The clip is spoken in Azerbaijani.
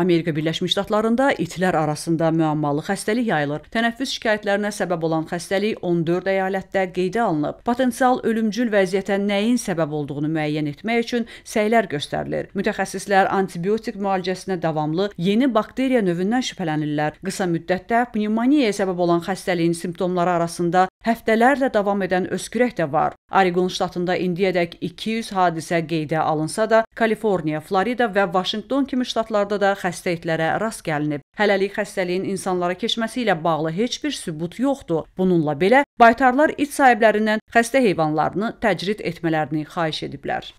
Amerika Birləşmiş Ştatlarında itlər arasında müəmmalı xəstəlik yayılır. Tənəffüs şikayətlərinə səbəb olan xəstəlik 14 əyalətdə qeydə alınıb. Potensial ölümcül vəziyyətə nəyin səbəb olduğunu müəyyən etmək üçün səylər göstərilir. Mütəxəssislər antibiotik müalicəsinə davamlı yeni bakteriya növündən şübhələnirlər. Qısa müddətdə pnevmoniyaya səbəb olan xəstəliyin simptomları arasında Həftələrlə davam edən öskürək də var. Oregon ştatında indiyədək 200 hadisə qeydə alınsa da, Kaliforniya, Florida və Vaşinqton kimi ştatlarda da xəstə itlərə rast gəlinib. Hələlik xəstəliyin insanlara keçməsi ilə bağlı heç bir sübut yoxdur. Bununla belə baytarlar it sahiblərindən xəstə heyvanlarını təcrid etmələrini xahiş ediblər.